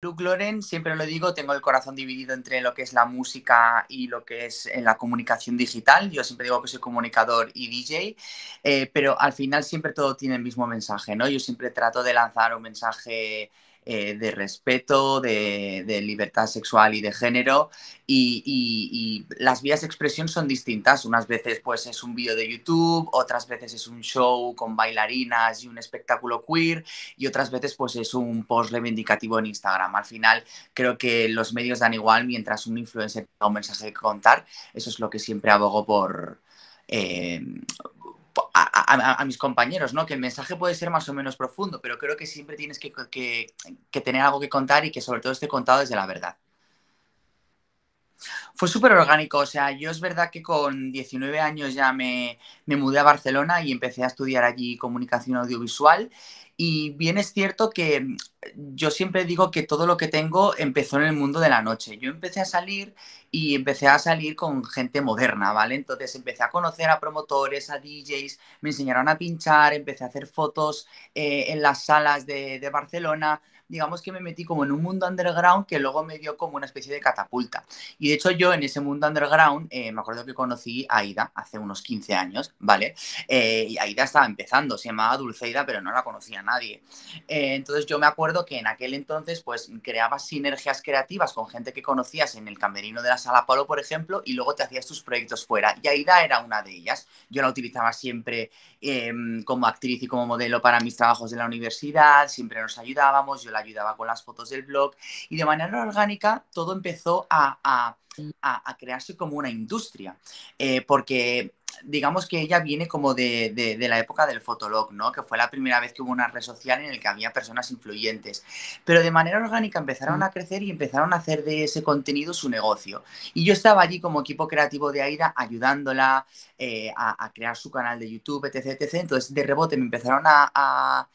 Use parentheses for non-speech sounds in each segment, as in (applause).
Luke Loren, siempre lo digo, tengo el corazón dividido entre lo que es la música y lo que es eh, la comunicación digital. Yo siempre digo que soy comunicador y DJ, eh, pero al final siempre todo tiene el mismo mensaje, ¿no? Yo siempre trato de lanzar un mensaje eh, de respeto, de, libertad sexual y de género. Y, las vías de expresión son distintas. Unas veces pues, es un vídeo de YouTube, otras veces es un show con bailarinas y un espectáculo queer, y otras veces pues, es un post reivindicativo en Instagram. Al final creo que los medios dan igual mientras un influencer tenga un mensaje que contar. Eso es lo que siempre abogo por... Eh, a, mis compañeros, ¿no? Que el mensaje puede ser más o menos profundo, pero creo que siempre tienes que, que, que tener algo que contar y que sobre todo esté contado desde la verdad. Fue súper orgánico, o sea, yo es verdad que con 19 años ya me, mudé a Barcelona y empecé a estudiar allí comunicación audiovisual y bien es cierto que mm, yo siempre digo que todo lo que tengo empezó en el mundo de la noche. Yo empecé a salir y empecé a salir con gente moderna, ¿vale? Entonces empecé a conocer a promotores, a DJs, me enseñaron a pinchar, empecé a hacer fotos eh, en las salas de, de Barcelona, digamos que me metí como en un mundo underground que luego me dio como una especie de catapulta. Y de hecho yo en ese mundo underground eh, me acuerdo que conocí a Aida hace unos 15 años, ¿vale? Eh, y Aida estaba empezando, se llamaba Dulceida, pero no la conocía nadie. Eh, entonces yo me acuerdo que en aquel entonces pues creabas sinergias creativas con gente que conocías en el camerino de la Sala Polo, por ejemplo, y luego te hacías tus proyectos fuera. Y Aida era una de ellas. Yo la utilizaba siempre em, como actriz y como modelo para mis trabajos de la universidad, siempre nos ayudábamos, yo la ayudaba con las fotos del blog y de manera orgánica todo empezó a, crearse como una industria, eh, porque digamos que ella viene como de, la época del fotolog, ¿no? Que fue la primera vez que hubo una red social en la que había personas influyentes. Pero de manera orgánica empezaron a crecer y empezaron a hacer de ese contenido su negocio. Y yo estaba allí como equipo creativo de Aida ayudándola eh, a, crear su canal de YouTube, etc, Entonces, de rebote me empezaron a,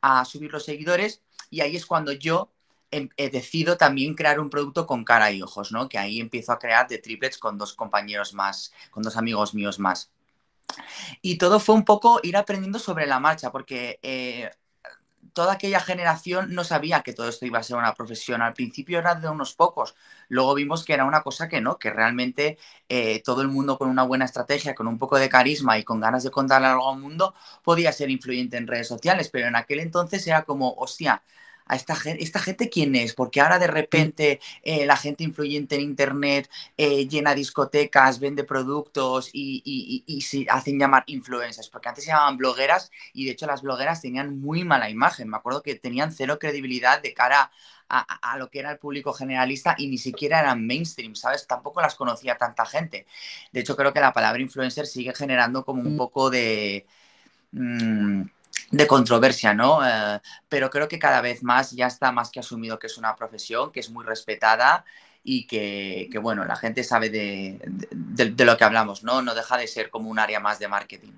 a subir los seguidores y ahí es cuando yo em, eh, decido también crear un producto con cara y ojos, ¿no? Que ahí empiezo a crear de triplets con dos compañeros más, con dos amigos míos más. Y todo fue un poco ir aprendiendo sobre la marcha, porque eh, toda aquella generación no sabía que todo esto iba a ser una profesión. Al principio era de unos pocos, luego vimos que era una cosa que no, que realmente eh, todo el mundo con una buena estrategia, con un poco de carisma y con ganas de contarle algo al mundo, podía ser influyente en redes sociales, pero en aquel entonces era como, hostia, esta gente, esta gente quién es, porque ahora de repente eh, la gente influyente en Internet eh, llena discotecas, vende productos y, y, se hacen llamar influencers, porque antes se llamaban blogueras y de hecho las blogueras tenían muy mala imagen, me acuerdo que tenían cero credibilidad de cara a, lo que era el público generalista y ni siquiera eran mainstream, ¿sabes? Tampoco las conocía tanta gente. De hecho creo que la palabra influencer sigue generando como un mm. poco de... Mm, de controversia, ¿no? Eh, pero creo que cada vez más ya está más que asumido que es una profesión, que es muy respetada y que, bueno, la gente sabe de, lo que hablamos, ¿no? No deja de ser como un área más de marketing.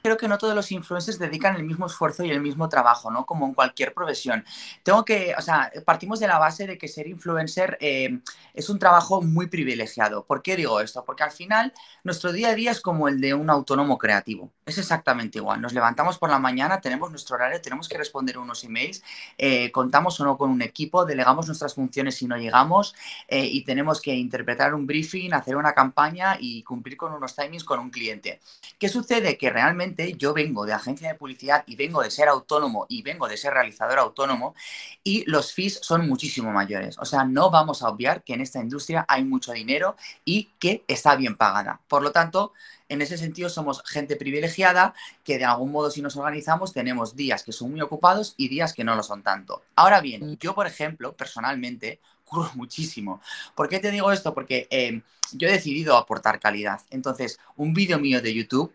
Creo que no todos los influencers dedican el mismo esfuerzo y el mismo trabajo, ¿no? Como en cualquier profesión. Tengo que, o sea, partimos de la base de que ser influencer eh, es un trabajo muy privilegiado. ¿Por qué digo esto? Porque al final nuestro día a día es como el de un autónomo creativo. Es exactamente igual. Nos levantamos por la mañana, tenemos nuestro horario, tenemos que responder unos emails, eh, contamos o no con un equipo, delegamos nuestras funciones si no llegamos eh, y tenemos que interpretar un briefing, hacer una campaña y cumplir con unos timings con un cliente. ¿Qué sucede? Que realmente yo vengo de agencia de publicidad y vengo de ser autónomo y vengo de ser realizador autónomo y los fees son muchísimo mayores. O sea, no vamos a obviar que en esta industria hay mucho dinero y que está bien pagada. Por lo tanto, en ese sentido, somos gente privilegiada que de algún modo, si nos organizamos, tenemos días que son muy ocupados y días que no lo son tanto. Ahora bien, mm. yo, por ejemplo, personalmente, (laughs) curro muchísimo. ¿Por qué te digo esto? Porque em, yo he decidido aportar calidad. Entonces, un vídeo mío de YouTube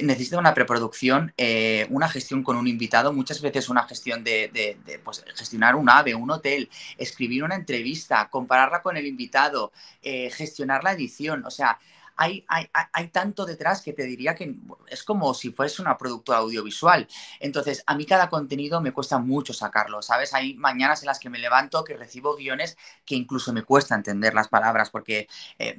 necesita una preproducción, eh, una gestión con un invitado, muchas veces una gestión de, pues, gestionar un ave, un hotel, escribir una entrevista, compararla con el invitado, eh, gestionar la edición, o sea, hay, hay, hay, tanto detrás que te diría que es como si fuese una productora audiovisual. Entonces, a mí cada contenido me cuesta mucho sacarlo, ¿sabes? Hay mañanas en las que me levanto que recibo guiones que incluso me cuesta entender las palabras porque... Eh,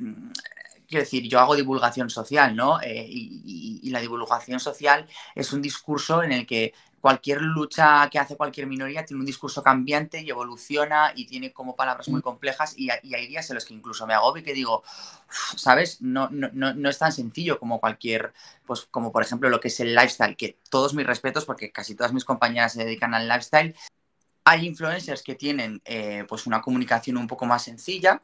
quiero decir, yo hago divulgación social, ¿no? Eh, y, la divulgación social es un discurso en el que cualquier lucha que hace cualquier minoría tiene un discurso cambiante y evoluciona y tiene como palabras muy mm. complejas y, hay días en los que incluso me agobio y que digo, ¿sabes? No, no, es tan sencillo como cualquier, pues como por ejemplo lo que es el lifestyle, que todos mis respetos, porque casi todas mis compañeras se dedican al lifestyle, hay influencers que tienen eh, pues una comunicación un poco más sencilla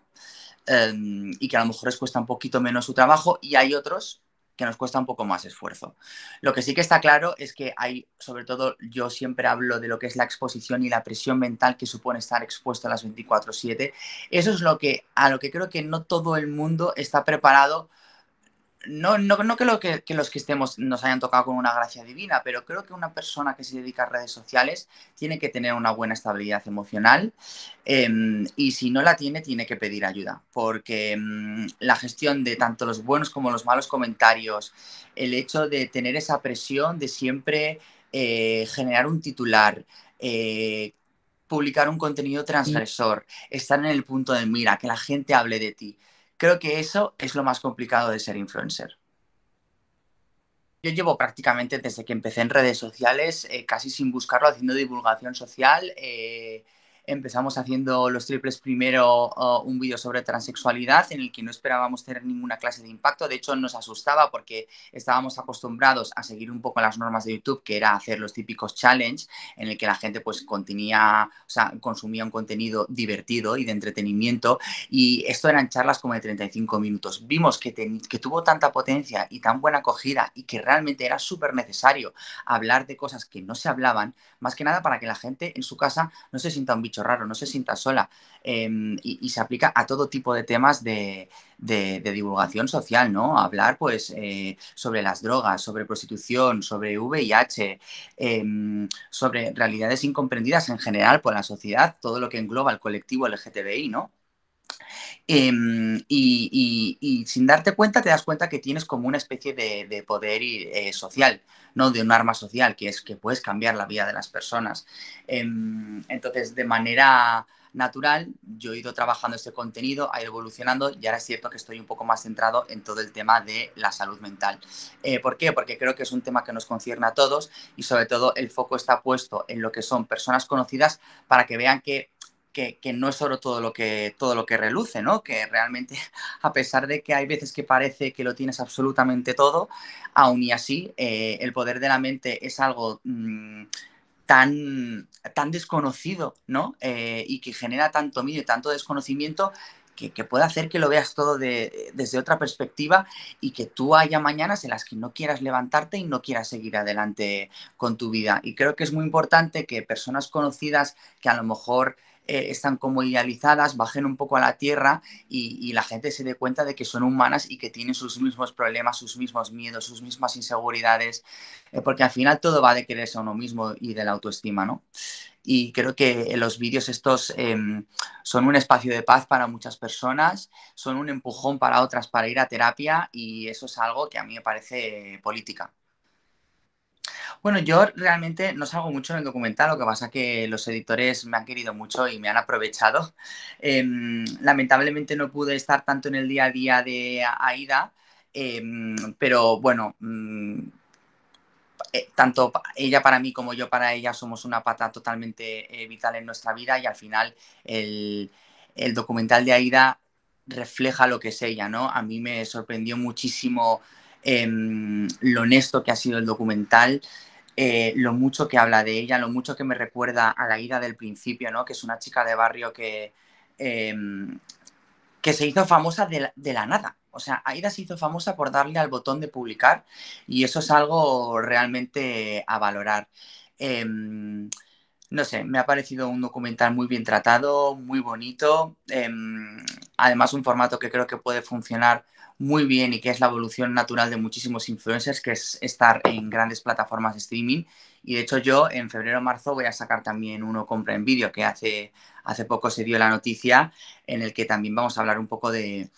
Em, y que a lo mejor les cuesta un poquito menos su trabajo y hay otros que nos cuesta un poco más esfuerzo. Lo que sí que está claro es que hay, sobre todo yo siempre hablo de lo que es la exposición y la presión mental que supone estar expuesto a las 24/7. Eso es lo que, a lo que creo que no todo el mundo está preparado no, no, no creo que, los que estemos nos hayan tocado con una gracia divina, pero creo que una persona que se dedica a redes sociales tiene que tener una buena estabilidad emocional em, y si no la tiene, tiene que pedir ayuda, porque em, la gestión de tanto los buenos como los malos comentarios, el hecho de tener esa presión de siempre eh, generar un titular, eh, publicar un contenido transgresor, estar en el punto de mira, que la gente hable de ti Creo que eso es lo más complicado de ser influencer. Yo llevo prácticamente desde que empecé en redes sociales, eh, casi sin buscarlo, haciendo divulgación social. Eh, Empezamos haciendo los triples primero oh, un vídeo sobre transexualidad en el que no esperábamos tener ninguna clase de impacto. De hecho, nos asustaba porque estábamos acostumbrados a seguir un poco las normas de YouTube, que era hacer los típicos challenge en el que la gente pues contenía, o sea, consumía un contenido divertido y de entretenimiento. Y esto eran charlas como de 35 minutos. Vimos que, que tuvo tanta potencia y tan buena acogida y que realmente era súper necesario hablar de cosas que no se hablaban, más que nada para que la gente en su casa no se sienta un bicho raro, no se sienta sola. Em, y, se aplica a todo tipo de temas de, divulgación social, ¿no? Hablar, pues, eh, sobre las drogas, sobre prostitución, sobre VIH, em, sobre realidades incomprendidas en general por la sociedad, todo lo que engloba el colectivo LGTBI, ¿no? Em, y, sin darte cuenta, te das cuenta que tienes como una especie de, poder eh, social, ¿no? De un arma social, que es que puedes cambiar la vida de las personas. Em, entonces, de manera natural, yo he ido trabajando este contenido, ha ido evolucionando y ahora es cierto que estoy un poco más centrado en todo el tema de la salud mental. Eh, ¿Por qué? Porque creo que es un tema que nos concierne a todos y sobre todo el foco está puesto en lo que son personas conocidas para que vean que que, no es solo todo lo que, todo lo que reluce, ¿no? Que realmente, (laughs) a pesar de que hay veces que parece que lo tienes absolutamente todo, aún y así, eh, el poder de la mente es algo mm, tan, tan desconocido, ¿no? Eh, y que genera tanto miedo y tanto desconocimiento que, que, puede hacer que lo veas todo desde otra perspectiva y que tú haya mañanas en las que no quieras levantarte y no quieras seguir adelante con tu vida. Y creo que es muy importante que personas conocidas que a lo mejor eh, están como idealizadas, bajen un poco a la tierra y, la gente se dé cuenta de que son humanas y que tienen sus mismos problemas, sus mismos miedos, sus mismas inseguridades, eh, porque al final todo va de quererse a uno mismo y de la autoestima, ¿no? Y creo que los vídeos estos em, son un espacio de paz para muchas personas, son un empujón para otras para ir a terapia y eso es algo que a mí me parece política. Bueno, yo realmente no salgo mucho en el documental, lo que pasa es que los editores me han querido mucho y me han aprovechado. Em, lamentablemente no pude estar tanto en el día a día de Aida, em, pero bueno, mm, eh, tanto ella para mí como yo para ella somos una pata totalmente eh, vital en nuestra vida y al final el, documental de Aida refleja lo que es ella, ¿no? A mí me sorprendió muchísimo em, lo honesto que ha sido el documental, eh, lo mucho que habla de ella, lo mucho que me recuerda a la ida del principio, ¿no? Que es una chica de barrio que, em, que se hizo famosa de la, nada. O sea, Aida se hizo famosa por darle al botón de publicar y eso es algo realmente a valorar. Em, no sé, me ha parecido un documental muy bien tratado, muy bonito, em, además un formato que creo que puede funcionar muy bien y que es la evolución natural de muchísimos influencers, que es estar en grandes plataformas de streaming. Y de hecho yo en febrero o marzo voy a sacar también uno compra en vídeo, que hace, hace poco se dio la noticia, en el que también vamos a hablar un poco de,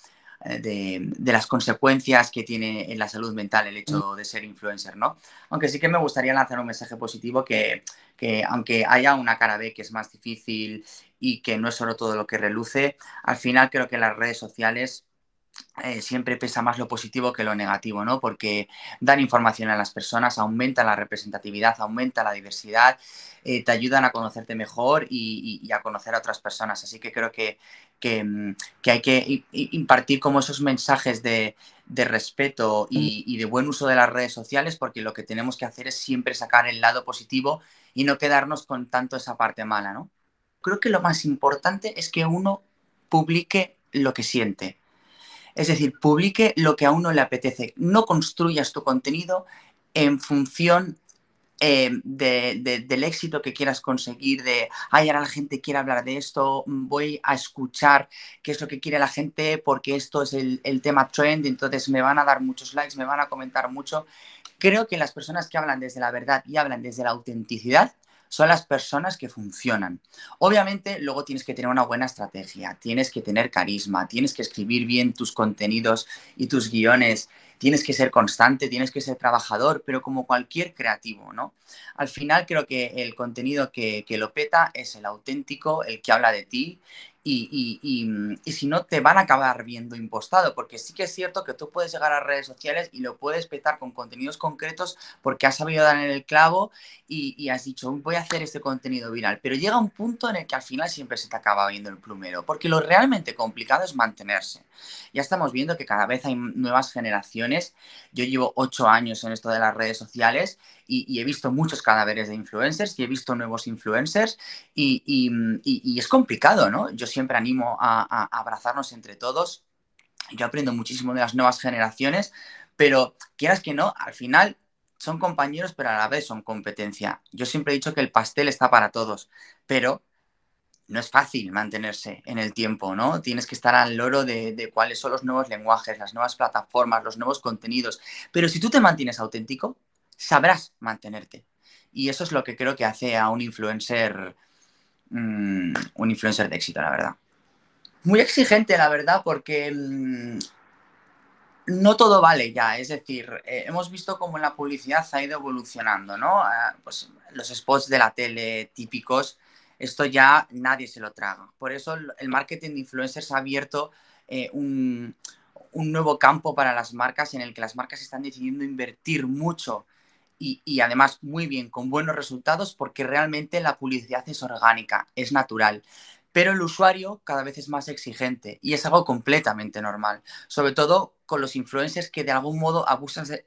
eh, de, las consecuencias que tiene en la salud mental el hecho mm. de ser influencer, ¿no? Aunque sí que me gustaría lanzar un mensaje positivo que, que aunque haya una cara B que es más difícil y que no es solo todo lo que reluce, al final creo que las redes sociales eh, siempre pesa más lo positivo que lo negativo, ¿no? Porque dan información a las personas, aumenta la representatividad, aumenta la diversidad, eh, te ayudan a conocerte mejor y, a conocer a otras personas. Así que creo que, mm, hay que impartir como esos mensajes de, respeto y, y, de buen uso de las redes sociales, porque lo que tenemos que hacer es siempre sacar el lado positivo y no quedarnos con tanto esa parte mala, ¿no? Creo que lo más importante es que uno publique lo que siente es decir, publique lo que a uno le apetece. No construyas tu contenido en función eh, del éxito que quieras conseguir, de, ay, ahora la gente quiere hablar de esto, mm, voy a escuchar qué es lo que quiere la gente porque esto es el, el, tema trend, entonces me van a dar muchos likes, me van a comentar mucho. Creo que las personas que hablan desde la verdad y hablan desde la autenticidad son las personas que funcionan. Obviamente, luego tienes que tener una buena estrategia, tienes que tener carisma, tienes que escribir bien tus contenidos y tus guiones, tienes que ser constante, tienes que ser trabajador, pero como cualquier creativo, ¿no? Al final creo que el contenido que, lo peta es el auténtico, el que habla de ti y, si no, te van a acabar viendo impostado, porque sí que es cierto que tú puedes llegar a redes sociales y lo puedes petar con contenidos concretos porque has sabido dar en el clavo y, has dicho, voy a hacer este contenido viral, pero llega un punto en el que al final siempre se te acaba viendo el plumero, porque lo realmente complicado es mantenerse. Ya estamos viendo que cada vez hay nuevas generaciones, yo llevo ocho años en esto de las redes sociales y, he visto muchos cadáveres de influencers y he visto nuevos influencers y, es complicado, ¿no? Yo siempre animo a, abrazarnos entre todos. Yo aprendo muchísimo de las nuevas generaciones, pero quieras que no, al final son compañeros, pero a la vez son competencia. Yo siempre he dicho que el pastel está para todos, pero no es fácil mantenerse en el tiempo, ¿no? Tienes que estar al loro de, cuáles son los nuevos lenguajes, las nuevas plataformas, los nuevos contenidos. Pero si tú te mantienes auténtico, sabrás mantenerte. Y eso es lo que creo que hace a un influencer, mm, un influencer de éxito, la verdad. Muy exigente, la verdad, porque mm, no todo vale ya. Es decir, eh, hemos visto cómo la publicidad ha ido evolucionando, ¿no? Ah, pues, los spots de la tele típicos, esto ya nadie se lo traga. Por eso el marketing de influencers ha abierto eh, un nuevo campo para las marcas en el que las marcas están decidiendo invertir mucho y, además muy bien, con buenos resultados, porque realmente la publicidad es orgánica, es natural pero el usuario cada vez es más exigente y es algo completamente normal, sobre todo con los influencers que de algún modo abusan, de,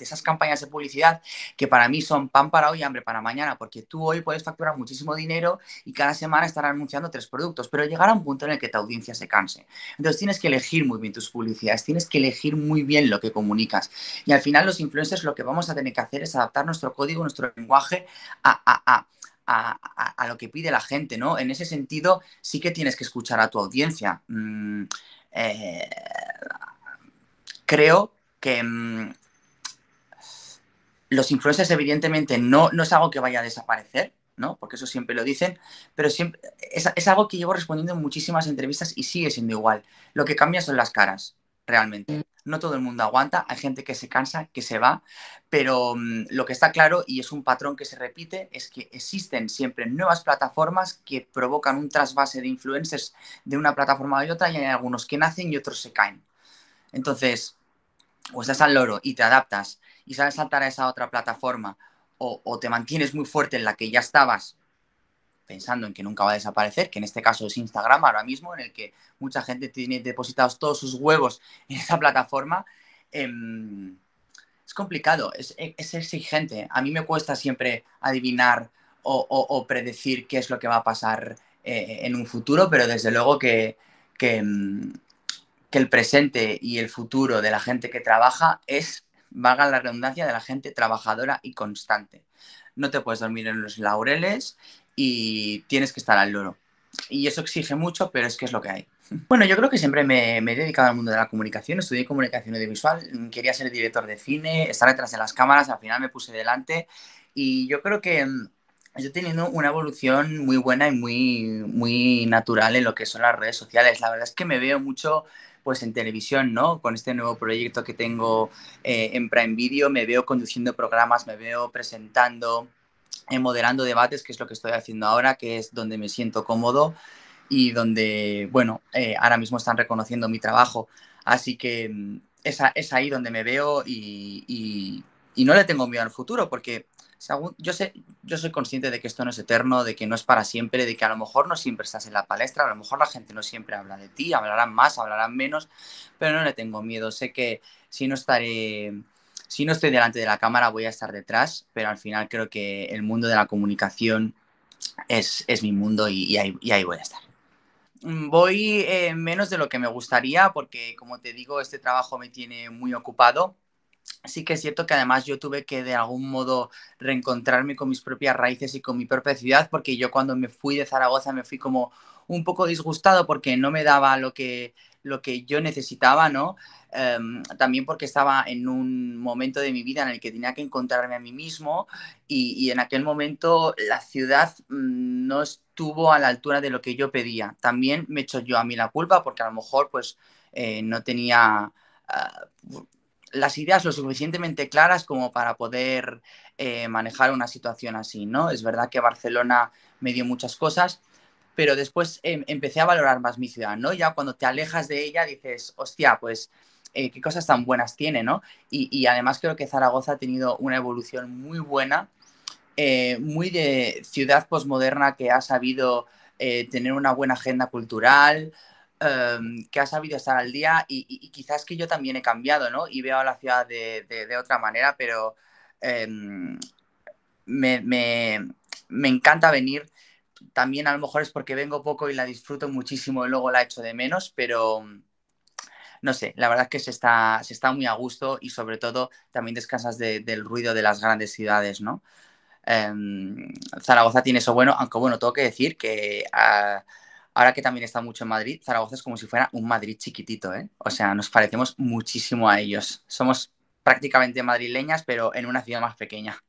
esas campañas de publicidad que para mí son pan para hoy, y hambre para mañana, porque tú hoy puedes facturar muchísimo dinero y cada semana estar anunciando tres productos, pero llegará un punto en el que tu audiencia se canse. Entonces tienes que elegir muy bien tus publicidades, tienes que elegir muy bien lo que comunicas. Y al final los influencers lo que vamos a tener que hacer es adaptar nuestro código, nuestro lenguaje a a, lo que pide la gente, ¿no? En ese sentido, sí que tienes que escuchar a tu audiencia. Mm, eh, creo que mm, los influencers, evidentemente, no, no es algo que vaya a desaparecer, ¿no? Porque eso siempre lo dicen, pero es, es, algo que llevo respondiendo en muchísimas entrevistas y sigue siendo igual. Lo que cambia son las caras, realmente no todo el mundo aguanta, hay gente que se cansa, que se va, pero mm, lo que está claro y es un patrón que se repite es que existen siempre nuevas plataformas que provocan un trasvase de influencers de una plataforma a otra y hay algunos que nacen y otros se caen. Entonces, o estás pues al loro y te adaptas y sabes saltar a esa otra plataforma o te mantienes muy fuerte en la que ya estabas pensando en que nunca va a desaparecer, que en este caso es Instagram ahora mismo, en el que mucha gente tiene depositados todos sus huevos (laughs) en esa plataforma, em, es complicado, e, es, exigente. A mí me cuesta siempre adivinar o, predecir qué es lo que va a pasar eh, en un futuro, pero desde luego que, que, em, que el presente y el futuro de la gente que trabaja es valga la redundancia, de la gente trabajadora y constante. No te puedes dormir en los laureles y tienes que estar al loro. Y eso exige mucho, pero es que es lo que hay. (laughs) Bueno, yo creo que siempre me, he dedicado al mundo de la comunicación, estudié comunicación audiovisual, mm, quería ser director de cine, estar detrás de las cámaras, al final me puse delante y yo creo que mm, yo teniendo una evolución muy buena y muy, muy natural en lo que son las redes sociales. La verdad es que me veo mucho pues en televisión, ¿no? Con este nuevo proyecto que tengo eh, en Prime Video, me veo conduciendo programas, me veo presentando, eh, moderando debates, que es lo que estoy haciendo ahora, que es donde me siento cómodo y donde, bueno, eh, ahora mismo están reconociendo mi trabajo. Así que mm, es ahí donde me veo y, y, no le tengo miedo al futuro, porque yo, sé, yo soy consciente de que esto no es eterno, de que no es para siempre, de que a lo mejor no siempre estás en la palestra, a lo mejor la gente no siempre habla de ti, hablarán más, hablarán menos, pero no le tengo miedo. Sé que si no estaré si no estoy delante de la cámara, voy a estar detrás, pero al final creo que el mundo de la comunicación es, mi mundo y, ahí, voy a estar. Mm, voy eh, menos de lo que me gustaría porque, como te digo, este trabajo me tiene muy ocupado sí que es cierto que además yo tuve que de algún modo reencontrarme con mis propias raíces y con mi propia ciudad, porque yo cuando me fui de Zaragoza me fui como un poco disgustado porque no me daba lo que, lo que yo necesitaba, ¿no? Em, también porque estaba en un momento de mi vida en el que tenía que encontrarme a mí mismo y, en aquel momento la ciudad mm, no estuvo a la altura de lo que yo pedía. También me echo yo a mí la culpa porque a lo mejor pues eh, no tenía... Ah, las ideas lo suficientemente claras como para poder eh, manejar una situación así, ¿no? Es verdad que Barcelona me dio muchas cosas, pero después em, empecé a valorar más mi ciudad, ¿no? Ya cuando te alejas de ella dices, hostia, pues eh, qué cosas tan buenas tiene, ¿no? Y, y, además creo que Zaragoza ha tenido una evolución muy buena, eh, muy de ciudad posmoderna que ha sabido tener una buena agenda cultural, Em, que ha sabido estar al día y, quizás que yo también he cambiado, ¿no? Y veo a la ciudad de, otra manera, pero em, me, me, encanta venir. También a lo mejor es porque vengo poco y la disfruto muchísimo y luego la echo de menos, pero no sé, la verdad es que se está, se está muy a gusto y sobre todo también descansas del ruido de las grandes ciudades, ¿no? Em, Zaragoza tiene eso bueno, aunque bueno, tengo que decir que... Ah, ahora que también está mucho en Madrid, Zaragoza es como si fuera un Madrid chiquitito, ¿eh? O sea, nos parecemos muchísimo a ellos. Somos prácticamente madrileñas, pero en una ciudad más pequeña.